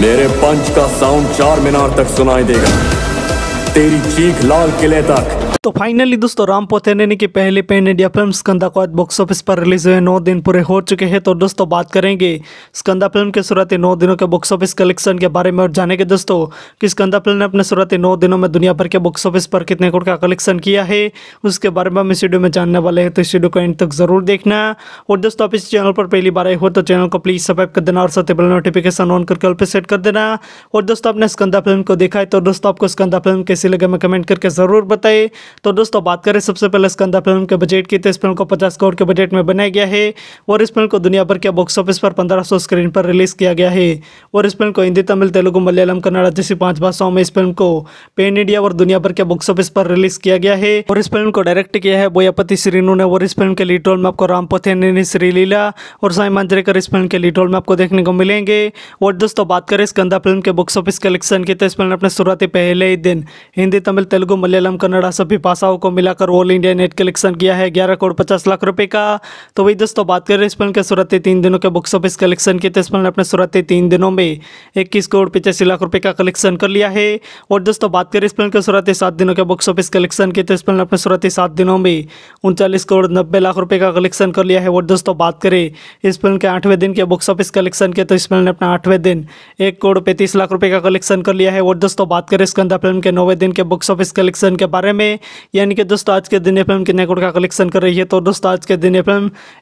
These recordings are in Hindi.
मेरे पंच का साउंड चार मीनार तक सुनाई देगा तेरी चीख लाल किले तक तो फाइनली दोस्तों राम पोथेनेनी की पहली पेन इंडिया फिल्म स्कंदा को आज बॉक्स ऑफिस पर रिलीज हुए नौ दिन पूरे हो चुके हैं तो दोस्तों बात करेंगे स्कंदा फिल्म के शुरुआती नौ दिनों के बॉक्स ऑफिस कलेक्शन के बारे में और जानेंगे दोस्तों कि स्कंदा फिल्म ने अपने शुरुआती नौ दिनों में दुनिया भर के बॉक्स ऑफिस पर कितने करोड़ का कलेक्शन किया है उसके बारे में हम इस वीडियो में जानने वाले हैं तो इस वीडियो को एंड तक जरूर देखना और दोस्तों आप इस चैनल पर पहली बार आए हो तो चैनल को प्लीज़ सब्सक्राइब कर देना और साथ ही नोटिफिकेशन ऑन करके ऑल पर सेट कर देना और दोस्तों आपने स्कंदा फिल्म को देखा है तो दोस्तों आपको स्कंदा फिल्म कैसी लगे हमें कमेंट करके ज़रूर बताएं तो दोस्तों बात करें सबसे पहले स्कंदा फिल्म के बजट की तो इस फिल्म को पचास करोड़ के बजट में बनाया गया है और इस फिल्म को दुनिया भर के बॉक्स ऑफिस पर पंद्रह स्क्रीन पर रिलीज़ किया गया है और इस फिल्म को हिंदी तमिल तेलुगु मलयालम कन्नाड़ा जैसी पांच भाषाओं में इस फिल्म को पेन इंडिया और दुनिया भर के बॉक्स ऑफिस पर रिलीज़ किया गया है और इस फिल्म को डायरेक्ट किया है बोयापति श्रीनू ने और इस फिल्म के लीड रोल में आपको राम पोथे श्रीलीला और साई मांजरेकर इस फिल्म के लीड रोल में आपको देखने को मिलेंगे और दोस्तों बात करें स्कंदा फिल्म के बॉक्स ऑफिस कलेक्शन की तो इस फिल्म ने अपने शुरुआती पहले ही दिन हिंदी तमिल तेलुगु मलयालम कन्नड़ा सभी पासाओं को मिलाकर ऑल इंडिया नेट कलेक्शन किया है ग्यारह करोड़ पचास लाख रुपए का तो वही दोस्तों बात करें इस फिल्म के सूरत तीन दिनों के बॉक्स ऑफिस कलेक्शन की तो इस फिल्म ने अपने सूरत तीन दिनों में इक्कीस करोड़ पचासी लाख रुपये का कलेक्शन कर लिया है और दोस्तों बात करें इस फिल्म के सूरत सात दिनों के बॉक्स ऑफिस कलेक्शन की तो इस फिल्म ने अपने सूरत सात दिनों में उनचालीस करोड़ नब्बे लाख रुपये का कलेक्शन कर लिया है और दोस्तों बात करें इस फिल्म के आठवें दिन के बॉक्स ऑफिस कलेक्शन के तो इस फिल्म ने अपना आठवें दिन एक करोड़ पैंतीस लाख रुपये का कलेक्शन कर लिया है और दोस्तों बात करें स्कंदा फिल्म के नौवे दिन के बॉक्स ऑफिस कलेक्शन के बारे में यानी कि दोस्तों आज के दिन एफ कितने करोड़ का कलेक्शन कर रही है तो दोस्तों आज के दिन एफ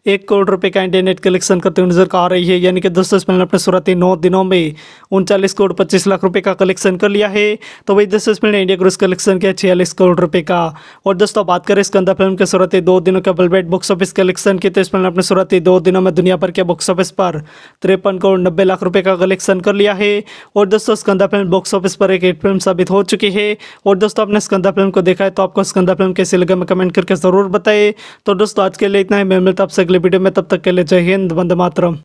एक करोड़ रुपए का इंडिया नेट कलेक्शन करते हुए नजर आ रही है यानी कि दोस्तों इसमें अपने शुरुआती नौ दिनों में उनचालीस करोड़ पच्चीस लाख रुपये का कलेक्शन कर लिया है तो वही दोस्तों इसमें इंडिया ग्रोस कलेक्शन किया छियालीस करोड़ रुपये का और दोस्तों बात करें स्कंदा फिल्म के शुरुआती दो दिनों के बल्बेट बॉक्स ऑफिस कलेक्शन की तो इसमें अपने शुरुआती दो दिनों में दुनिया भर के बॉक्स ऑफिस पर तिरपन करोड़ नब्बे लाख रुपये का कलेक्शन कर लिया है और दोस्तों स्कंदा फिल्म बॉक्स ऑफिस पर एक हिट फिल्म साबित हो चुकी है और दोस्तों आपने स्कंदा फिल्म को देखा है तो आपको आपको फिल्म कैसे लगा मैं कमेंट करके ज़रूर बताइए तो दोस्तों आज के लिए इतना ही मैं मिलता आपसे अगले वीडियो में तब तक के लिए जय हिंद वंदे मातरम